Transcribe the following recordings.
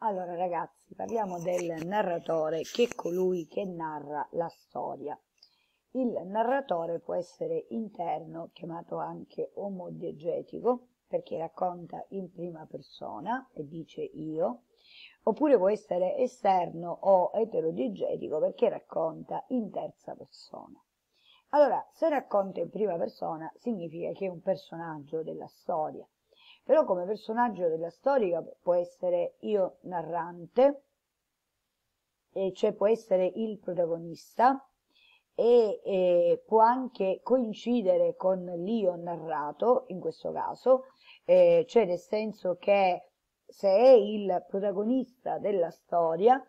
Allora ragazzi, parliamo del narratore che è colui che narra la storia. Il narratore può essere interno, chiamato anche omodiegetico, perché racconta in prima persona e dice io, oppure può essere esterno o eterodiegetico perché racconta in terza persona. Allora, se racconta in prima persona significa che è un personaggio della storia, però come personaggio della storica può essere io narrante, cioè può essere il protagonista e eh, può anche coincidere con l'io narrato, in questo caso, eh, cioè nel senso che se è il protagonista della storia,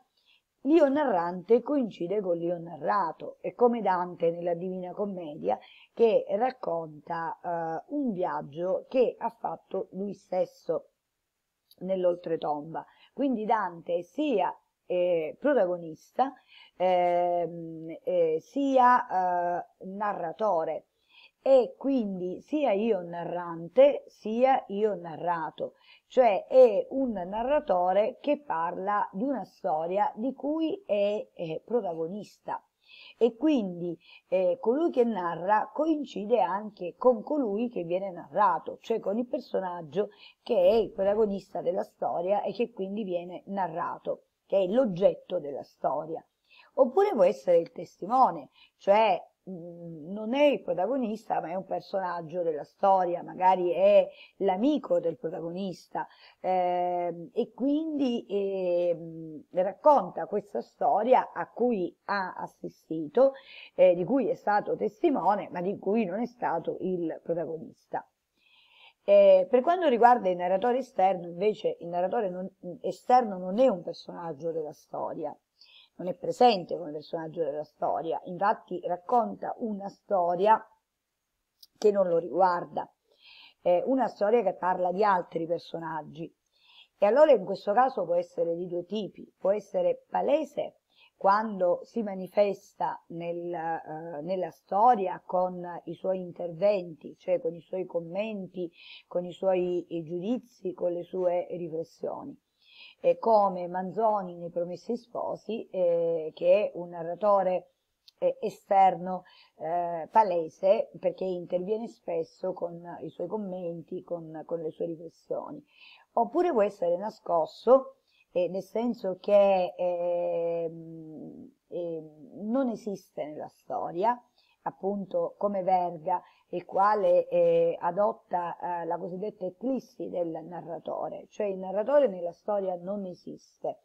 l'io narrante coincide con l'io narrato, è come Dante nella Divina Commedia che racconta eh, un viaggio che ha fatto lui stesso nell'oltretomba. Quindi Dante sia eh, protagonista ehm, eh, sia eh, narratore e quindi sia io narrante sia io narrato, cioè è un narratore che parla di una storia di cui è, è protagonista e quindi eh, colui che narra coincide anche con colui che viene narrato, cioè con il personaggio che è il protagonista della storia e che quindi viene narrato, che è l'oggetto della storia. Oppure può essere il testimone, cioè non è il protagonista, ma è un personaggio della storia, magari è l'amico del protagonista eh, e quindi eh, racconta questa storia a cui ha assistito, eh, di cui è stato testimone, ma di cui non è stato il protagonista. Eh, per quanto riguarda il narratore esterno, invece, il narratore non, esterno non è un personaggio della storia, non è presente come personaggio della storia, infatti racconta una storia che non lo riguarda, eh, una storia che parla di altri personaggi. E allora in questo caso può essere di due tipi, può essere palese quando si manifesta nel, eh, nella storia con i suoi interventi, cioè con i suoi commenti, con i suoi i eh, giudizi, con le sue riflessioni eh, come Manzoni nei Promessi Sposi, eh, che è un narratore eh, esterno eh, palese, perché interviene spesso con i suoi commenti, con, con le sue riflessioni. Oppure può essere nascosto, eh, nel senso che ehm, ehm, non esiste nella storia, appunto come Verga, il quale eh, adotta eh, la cosiddetta eclissi del narratore, cioè il narratore nella storia non esiste.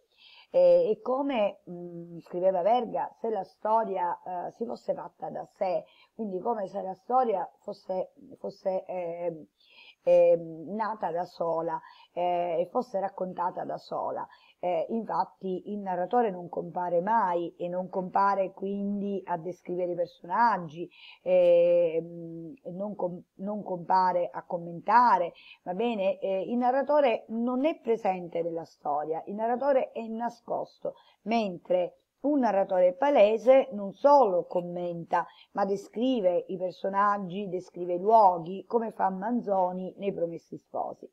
E, eh, e come mh, mm, scriveva Verga, se la storia eh, si fosse fatta da sé, quindi come se la storia fosse, fosse eh, eh, nata da sola eh, e fosse raccontata da sola. Eh, infatti il narratore non compare mai e non compare quindi a descrivere i personaggi, eh, non, com- non, compare a commentare, va bene? Eh, il narratore non è presente nella storia, il narratore è nascosto, mentre un narratore palese non solo commenta, ma descrive i personaggi, descrive i luoghi, come fa Manzoni nei Promessi Sposi.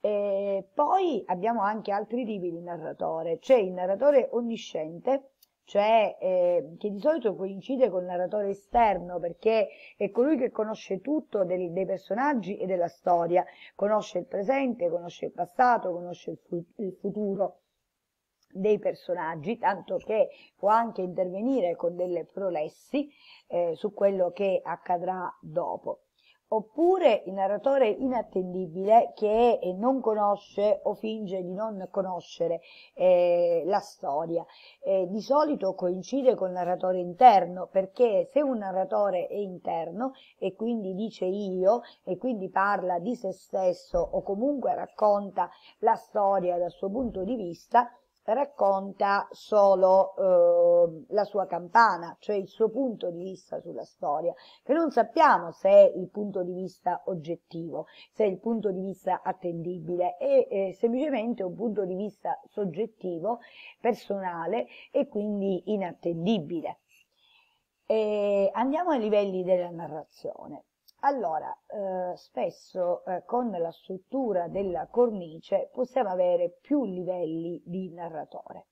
E poi abbiamo anche altri tipi di narratore, c'è il narratore onnisciente, cioè eh, che di solito coincide col narratore esterno perché è colui che conosce tutto del, dei personaggi e della storia, conosce il presente, conosce il passato, conosce il, fu il futuro dei personaggi, tanto che può anche intervenire con delle prolessi eh, su quello che accadrà dopo. Oppure il narratore inattendibile che non conosce o finge di non conoscere eh, la storia. Eh, di solito coincide col narratore interno perché se un narratore è interno e quindi dice io e quindi parla di se stesso o comunque racconta la storia dal suo punto di vista, racconta solo eh, la sua campana, cioè il suo punto di vista sulla storia, che non sappiamo se è il punto di vista oggettivo, se è il punto di vista attendibile, è, è semplicemente un punto di vista soggettivo, personale e quindi inattendibile. E andiamo ai livelli della narrazione. Allora, eh, spesso eh, con la struttura della cornice possiamo avere più livelli di narratore.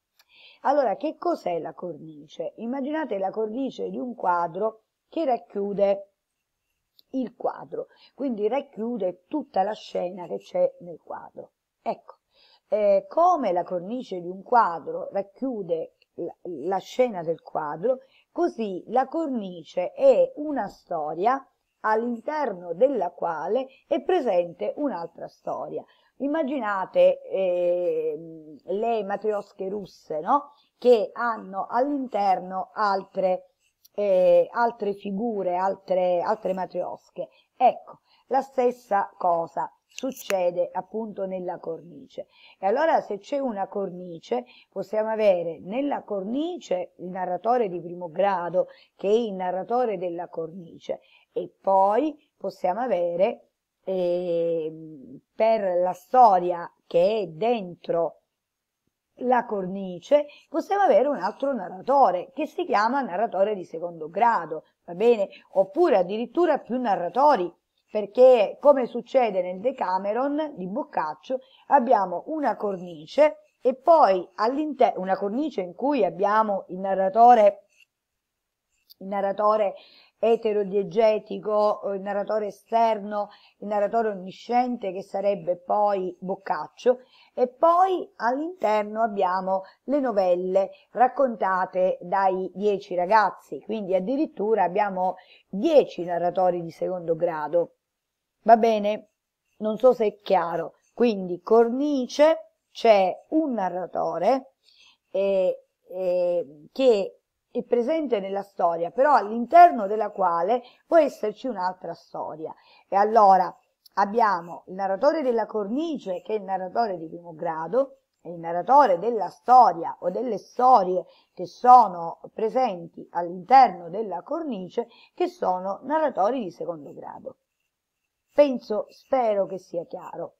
Allora, che cos'è la cornice? Immaginate la cornice di un quadro che racchiude il quadro, quindi racchiude tutta la scena che c'è nel quadro. Ecco, eh, come la cornice di un quadro racchiude la, la scena del quadro, così la cornice è una storia all'interno della quale è presente un'altra storia. Immaginate eh, le matriosche russe, no? Che hanno all'interno altre, eh, altre figure, altre, altre matriosche. Ecco, la stessa cosa succede appunto nella cornice. E allora se c'è una cornice, possiamo avere nella cornice il narratore di primo grado, che è il narratore della cornice, e poi possiamo avere eh, per la storia che è dentro la cornice, possiamo avere un altro narratore che si chiama narratore di secondo grado, va bene? Oppure addirittura più narratori, perché come succede nel Decameron di Boccaccio, abbiamo una cornice e poi all'interno una cornice in cui abbiamo il narratore il narratore eterodiegetico, eh, il narratore esterno, il narratore onnisciente che sarebbe poi Boccaccio e poi all'interno abbiamo le novelle raccontate dai dieci ragazzi, quindi addirittura abbiamo dieci narratori di secondo grado. Va bene? Non so se è chiaro. Quindi cornice c'è un narratore eh, eh, che è presente nella storia, però all'interno della quale può esserci un'altra storia. E allora abbiamo il narratore della cornice, che è il narratore di primo grado, e il narratore della storia o delle storie che sono presenti all'interno della cornice, che sono narratori di secondo grado. Penso, spero che sia chiaro.